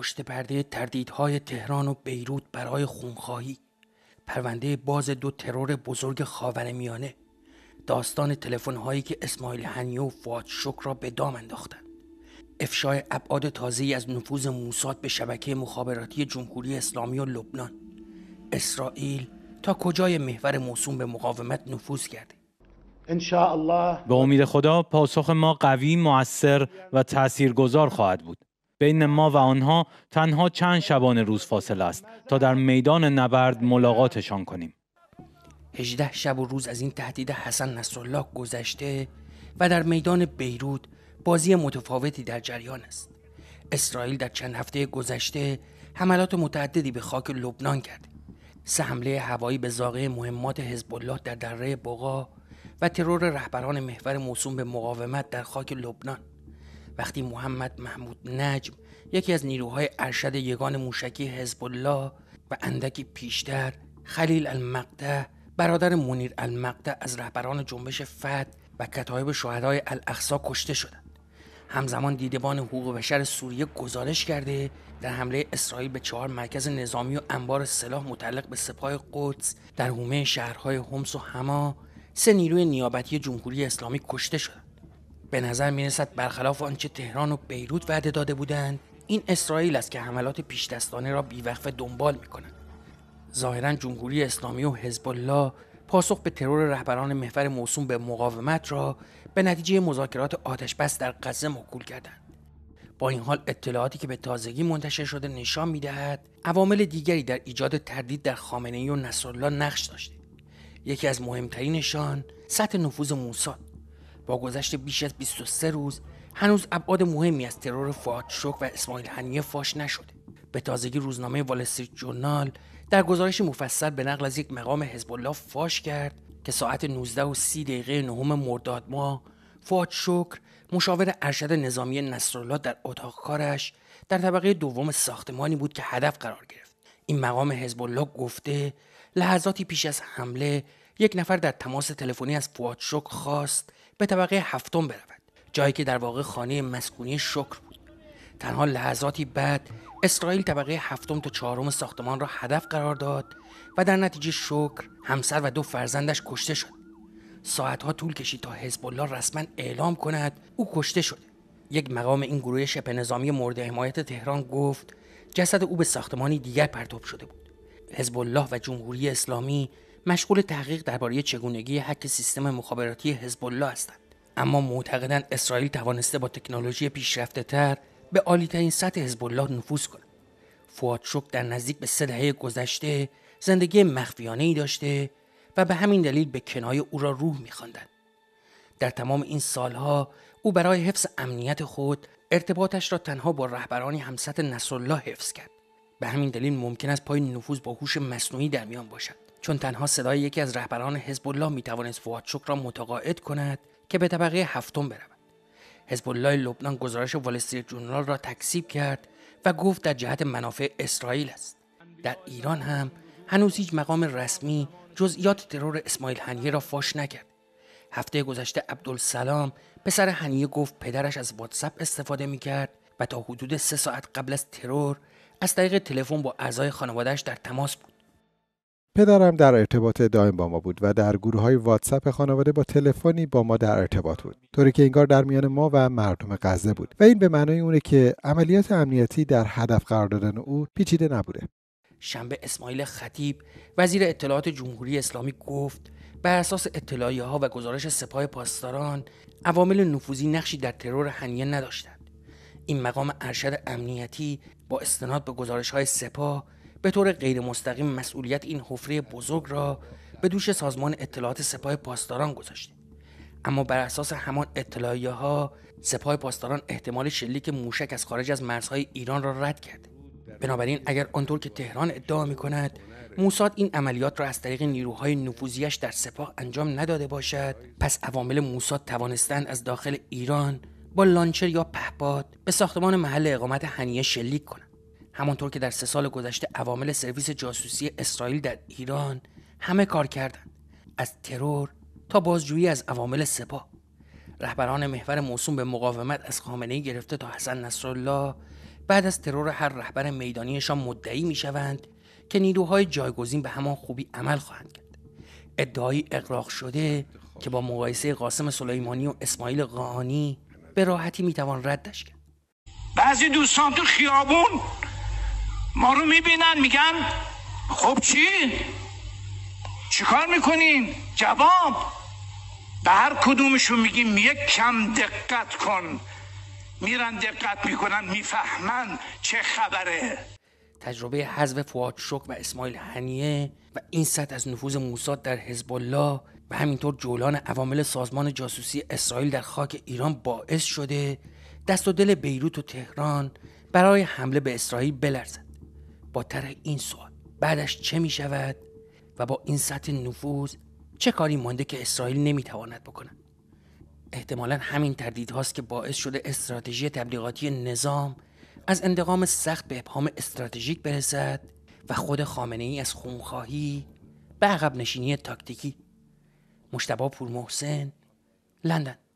پشت پرده تردیدهای تهران و بیروت برای خونخواهی پرونده باز دو ترور بزرگ خاور میانه داستان تلفن هایی که اسماعیل هنیو و فواد را به دام انداختند افشای ابعاد تازه از نفوذ موساد به شبکه مخابراتی جمهوری اسلامی و لبنان اسرائیل تا کجای محور موسوم به مقاومت نفوذ کرده الله به امید خدا پاسخ ما قوی موثر و تاثیرگذار خواهد بود بین ما و آنها تنها چند شبانه روز فاصله است تا در میدان نبرد ملاقاتشان کنیم 18 شب و روز از این تهدید حسن نصرالله گذشته و در میدان بیرود بازی متفاوتی در جریان است اسرائیل در چند هفته گذشته حملات متعددی به خاک لبنان کرد سه حمله هوایی به زاغه مهمات حزب الله در دره بقا و ترور رهبران محور موسوم به مقاومت در خاک لبنان وقتی محمد محمود نجم یکی از نیروهای ارشد یگان موشکی حزب الله و اندکی پیشتر خلیل المقده برادر منیر المقده از رهبران جنبش فتح و کتایب شهدای الاخصا کشته شدند همزمان دیدبان حقوق بشر سوریه گزارش کرده در حمله اسرائیل به چهار مرکز نظامی و انبار سلاح متعلق به سپاه قدس در حومه شهرهای حمص و حما سه نیروی نیابتی جمهوری اسلامی کشته شدند به نظر میرسد برخلاف آنچه تهران و بیروت وعده داده بودند این اسرائیل است که حملات پیشدستانه را بیوقف دنبال می ظاهرا جمهوری اسلامی و حزب الله پاسخ به ترور رهبران محور موسوم به مقاومت را به نتیجه مذاکرات بس در غزه موکول کردند با این حال اطلاعاتی که به تازگی منتشر شده نشان میدهد عوامل دیگری در ایجاد تردید در خامنه ای و نصرالله نقش داشته یکی از مهمترینشان سطح نفوذ موساد با گذشت بیش از 23 روز هنوز ابعاد مهمی از ترور فاد شوک و اسماعیل هنیه فاش نشده به تازگی روزنامه وال استریت جورنال در گزارش مفصل به نقل از یک مقام حزب فاش کرد که ساعت 19 و 30 دقیقه نهم مرداد ماه فاد شکر مشاور ارشد نظامی نصرالله در اتاق کارش در طبقه دوم ساختمانی بود که هدف قرار گرفت این مقام حزب گفته لحظاتی پیش از حمله یک نفر در تماس تلفنی از فواد شکر خواست به طبقه هفتم برود جایی که در واقع خانه مسکونی شکر بود تنها لحظاتی بعد اسرائیل طبقه هفتم تا چهارم ساختمان را هدف قرار داد و در نتیجه شکر همسر و دو فرزندش کشته شد ساعتها طول کشید تا حزب الله رسما اعلام کند او کشته شده یک مقام این گروه شبه نظامی مورد حمایت تهران گفت جسد او به ساختمانی دیگر پرتاب شده بود حزب الله و جمهوری اسلامی مشغول تحقیق درباره چگونگی حک سیستم مخابراتی حزب الله هستند اما معتقدند اسرائیل توانسته با تکنولوژی پیشرفته تر به عالیترین سطح حزب الله نفوذ کند فواد شوک در نزدیک به سه دهه گذشته زندگی مخفیانه ای داشته و به همین دلیل به کنایه او را روح میخواندند در تمام این سالها او برای حفظ امنیت خود ارتباطش را تنها با رهبرانی همسط نصرالله حفظ کرد به همین دلیل ممکن است پای نفوذ با هوش مصنوعی در میان باشد چون تنها صدای یکی از رهبران حزب الله میتوانست فواد شوک را متقاعد کند که به طبقه هفتم برود حزب الله لبنان گزارش والستری جنرال را تکسیب کرد و گفت در جهت منافع اسرائیل است در ایران هم هنوز هیچ مقام رسمی جزئیات ترور اسماعیل هنیه را فاش نکرد هفته گذشته عبدالسلام پسر هنیه گفت پدرش از واتساپ استفاده کرد و تا حدود سه ساعت قبل از ترور از طریق تلفن با اعضای خانوادهش در تماس بود پدرم در ارتباط دائم با ما بود و در گروه های واتساپ خانواده با تلفنی با ما در ارتباط بود طوری که انگار در میان ما و مردم غزه بود و این به معنای اونه که عملیات امنیتی در هدف قرار دادن او پیچیده نبوده شنبه اسماعیل خطیب وزیر اطلاعات جمهوری اسلامی گفت بر اساس اطلاعیه ها و گزارش سپاه پاسداران عوامل نفوذی نقشی در ترور هنیه نداشتند این مقام ارشد امنیتی با استناد به گزارش های سپاه به طور غیر مستقیم مسئولیت این حفره بزرگ را به دوش سازمان اطلاعات سپاه پاسداران گذاشته اما بر اساس همان اطلاعیه ها سپاه پاسداران احتمال شلیک موشک از خارج از مرزهای ایران را رد کرد بنابراین اگر آنطور که تهران ادعا می کند موساد این عملیات را از طریق نیروهای نفوذیش در سپاه انجام نداده باشد پس عوامل موساد توانستند از داخل ایران با لانچر یا پهپاد به ساختمان محل اقامت هنیه شلیک کنند همانطور که در سه سال گذشته عوامل سرویس جاسوسی اسرائیل در ایران همه کار کردند از ترور تا بازجویی از عوامل سپاه رهبران محور موسوم به مقاومت از خامنه گرفته تا حسن نصرالله بعد از ترور هر رهبر میدانیشان مدعی میشوند که نیروهای جایگزین به همان خوبی عمل خواهند کرد ادعای اقراق شده که با مقایسه قاسم سلیمانی و اسماعیل قانی به راحتی میتوان ردش کرد بعضی دوستان تو خیابون ما رو میبینن میگن خب چی؟ چیکار میکنین؟ جواب به هر کدومشون میگیم یک کم دقت کن میرن دقت میکنن میفهمن چه خبره تجربه حذف فواد شک و اسماعیل هنیه و این سطح از نفوذ موساد در حزب الله و همینطور جولان عوامل سازمان جاسوسی اسرائیل در خاک ایران باعث شده دست و دل بیروت و تهران برای حمله به اسرائیل بلرزد با طرح این سوال بعدش چه می شود و با این سطح نفوذ چه کاری مانده که اسرائیل نمیتواند بکند احتمالا همین تردید هاست که باعث شده استراتژی تبلیغاتی نظام از انتقام سخت به ابهام استراتژیک برسد و خود خامنه ای از خونخواهی به عقب نشینی تاکتیکی مشتبه پور محسن لندن